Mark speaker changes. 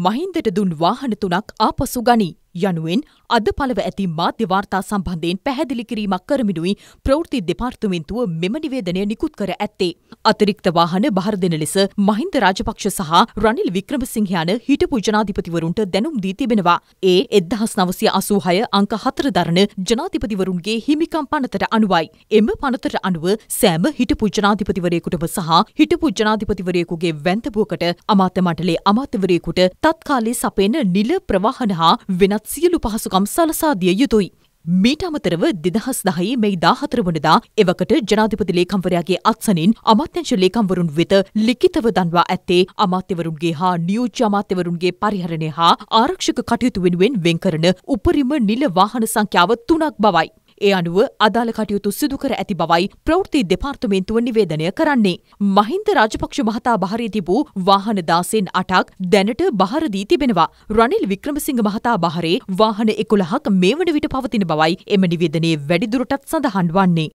Speaker 1: මහින්දට දුන් වාහන තුනක් ආපසු ගනී. යනුවෙන් අද පළව ඇති මාධ්‍ය වාර්තා සම්බන්ධයෙන් පැහැදිලි කිරීමක් කරමිනුයි ප්‍රවෘත්ති දෙපාර්තමේන්තුව මෙම නිවේදනය නිකුත් කර ඇත්තේ. අතිරික්ත වාහන බහර දෙන ලෙස මහින්ද රාජපක්ෂ සහ රනිල් වික්‍රමසිංහ යන හිටපු ජනාධිපතිවරුන්ට දැනුම් දී තිබෙනවා. ඒ 1986 අංක 4 දරන ජනාධිපතිවරුන්ගේ හිමිකම් පනතට අනුවයි. එම පනතට අනුව සෑම හිටපු ජනාධිපතිවරයෙකුටම සහ හිටපු ජනාධිපතිවරයෙකුගේ වැන්තබුවකට අමාත්‍ය මණ්ඩලයේ අමාත්‍යවරයෙකුට තත්කාලේ සපයන නිල ප්‍රවාහන හා වෙනත් ලබාගත් සියලු පහසුකම් සලසාදිය යුතුයි. මීට අමතරව දෙදහස් දහයේ මෙයි දාහතර වනදා එවකට ජනාධිපති ලේකම්වරයාගේ අත්සනින් අමාත්‍යංශ ලේකම්වරුන් වෙත ලිඛිතව දන්වා ඇත්තේ අමාත්‍යවරුන්ගේ හා නියෝජ්‍ය අමාත්‍යවරුන්ගේ පරිහරණය හා ආරක්ෂක කටයුතු වෙනුවෙන් වෙන්කරන උපරිම නිල වාහන සංඛ්‍යාව තුනක් බවයි. ඒ අනුව අදාළ කටයුතු සිදුකර ඇති බවයි ප්‍රවෘත්ති දෙපාර්තමේන්තුව නිවේදනය කරන්නේ. මහින්ද රාජපක්ෂ මහතා බහරේ තිබූ වාහන දාසෙන් අටක් දැනට බහර දී තිබෙනවා. රනිල් වික්‍රමසිංහ මහතා බහරේ වාහන එකොළහක් මේ වන විට පවතින බවයි එම නිවේදනයේ වැඩිදුරටත් සඳහන් වන්නේ.